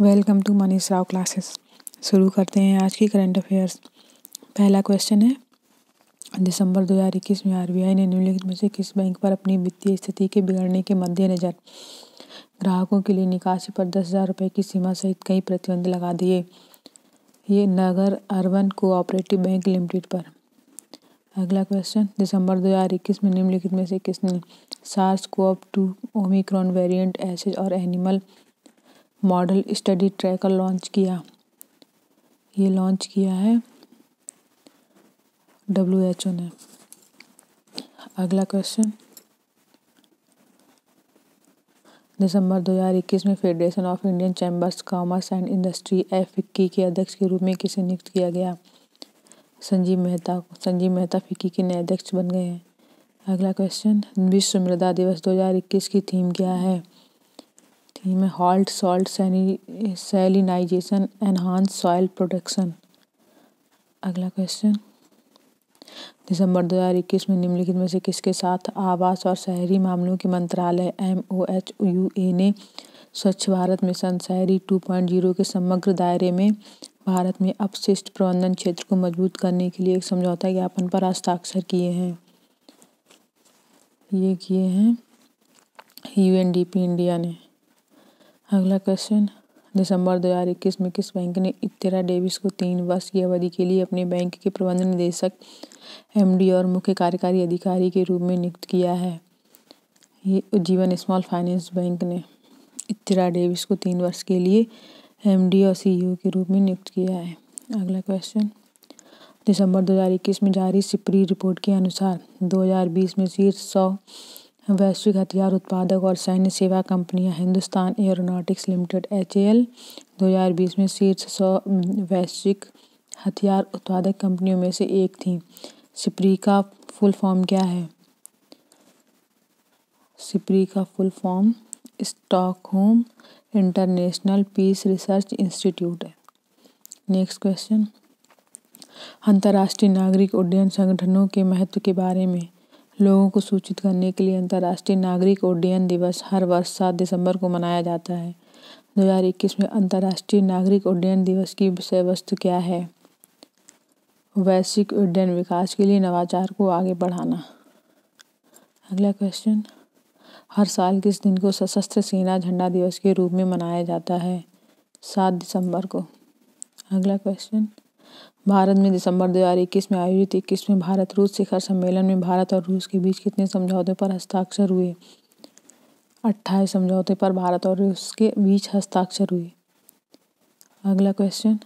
welcome to Manish Rao classes शुरू करते हैं आज की करंट अफेयर्स पहला क्वेश्चन है दिसंबर 2021 में आरबीआई ने निम्नलिखित में से किस बैंक पर अपनी वित्तीय स्थिति के बिगड़ने के मद्देनज़र ग्राहकों के लिए निकासी पर दस हज़ार रुपये की सीमा सहित कई प्रतिबंध लगा दिए ये Nagar urban cooperative bank limited पर अगला क्वेश्चन दिसंबर 2021 में निम्नलिखित में से किसने SARS CoV two Omicron variant assay और animal model study tracker launch किया ये लॉन्च किया है डब्ल्यू एच ओ ने अगला क्वेश्चन दिसंबर 2021 में federation of Indian chambers commerce and industry F FICCI के अध्यक्ष के रूप में किसे नियुक्त किया गया संजीव मेहता संजीव मेहता फिक्की के नए अध्यक्ष बन गए हैं अगला क्वेश्चन विश्व मृदा दिवस 2021 की थीम क्या है इनमें halt salt salinization enhance soil production अगला क्वेश्चन दिसंबर 2021 में निम्नलिखित में से किसके साथ आवास और शहरी मामलों के मंत्रालय M O H U A ने स्वच्छ भारत मिशन शहरी 2.0 के समग्र दायरे में भारत में अपशिष्ट प्रबंधन क्षेत्र को मजबूत करने के लिए एक समझौता ज्ञापन पर हस्ताक्षर किए हैं ये किए हैं यूएनडीपी इंडिया ने अगला क्वेश्चन दिसंबर 2021 में किस बैंक ने इतरा डेविस को तीन वर्ष की अवधि के लिए अपने बैंक के प्रबंध निदेशक एमडी और मुख्य कार्यकारी अधिकारी के रूप में नियुक्त किया है ये उज्जीवन स्मॉल फाइनेंस बैंक ने इतरा डेविस को तीन वर्ष के लिए एमडी और सीईओ e के रूप में नियुक्त किया है अगला क्वेश्चन दिसंबर 2021 में जारी सिपरी रिपोर्ट के अनुसार 2020 में शीर्ष सौ वैश्विक हथियार उत्पादक और सैन्य सेवा कंपनियां हिंदुस्तान एयरोनॉटिक्स लिमिटेड एच 2020 में शीर्ष सौ वैश्विक हथियार उत्पादक कंपनियों में से एक थी सिप्री का फुल फॉर्म क्या है सिप्री का full form Stockholm International Peace Research Institute है नेक्स्ट क्वेश्चन अंतर्राष्ट्रीय नागरिक उड्डयन संगठनों के महत्व के बारे में लोगों को सूचित करने के लिए अंतर्राष्ट्रीय नागरिक उड्डयन दिवस हर वर्ष सात दिसंबर को मनाया जाता है दो हजार इक्कीस में अंतर्राष्ट्रीय नागरिक उड्डयन दिवस की विषय वस्तु क्या है वैश्विक उड्डयन विकास के लिए नवाचार को आगे बढ़ाना अगला क्वेश्चन हर साल किस दिन को सशस्त्र सेना झंडा दिवस के रूप में मनाया जाता है सात दिसंबर को अगला क्वेश्चन भारत में दिसंबर दो में आयोजित इक्कीसवें भारत रूस शिखर सम्मेलन में भारत और रूस के बीच कितने समझौतों पर हस्ताक्षर हुए अट्ठाईस समझौते पर भारत और रूस के बीच हस्ताक्षर हुए अगला question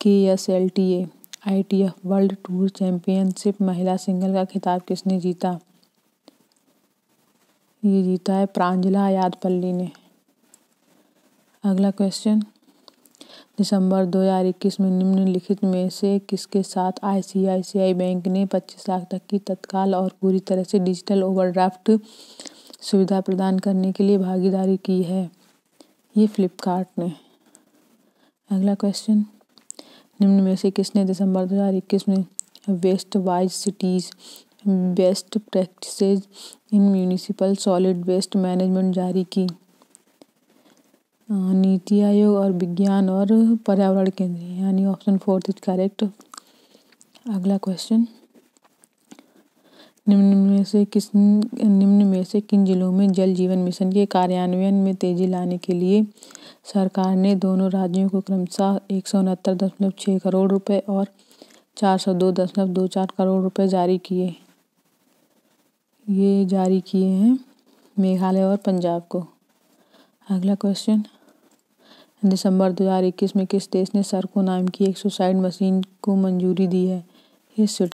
K S L T A I T F world tour championship महिला सिंगल का खिताब किसने जीता ये जीता है प्रांजला यादपल्ली ने अगला क्वेश्चन दिसंबर दो हज़ार इक्कीस में निम्नलिखित में से किसके साथ आई.सी.आई.सी.आई बैंक ने पच्चीस लाख तक की तत्काल और पूरी तरह से डिजिटल ओवरड्राफ्ट सुविधा प्रदान करने के लिए भागीदारी की है ये फ्लिपकार्ट ने अगला क्वेश्चन निम्न में से किसने दिसंबर 2021 में waste wise cities best practices in municipal solid waste management जारी की नीति आयोग और विज्ञान और पर्यावरण केंद्र यानी ऑप्शन फोर्थ इज करेक्ट अगला क्वेश्चन निम्न में से किस निम्न में से किन जिलों में जल जीवन मिशन के कार्यान्वयन में तेजी लाने के लिए सरकार ने दोनों राज्यों को क्रमशः एक सौ उनहत्तर दशमलव छः करोड़ रुपए और चार सौ दो दशमलव दो चार करोड़ रुपए जारी किए ये जारी किए हैं मेघालय और पंजाब को अगला क्वेश्चन दिसंबर 2021 में किस देश ने सरको नाम की एक सुसाइड मशीन को मंजूरी दी है इस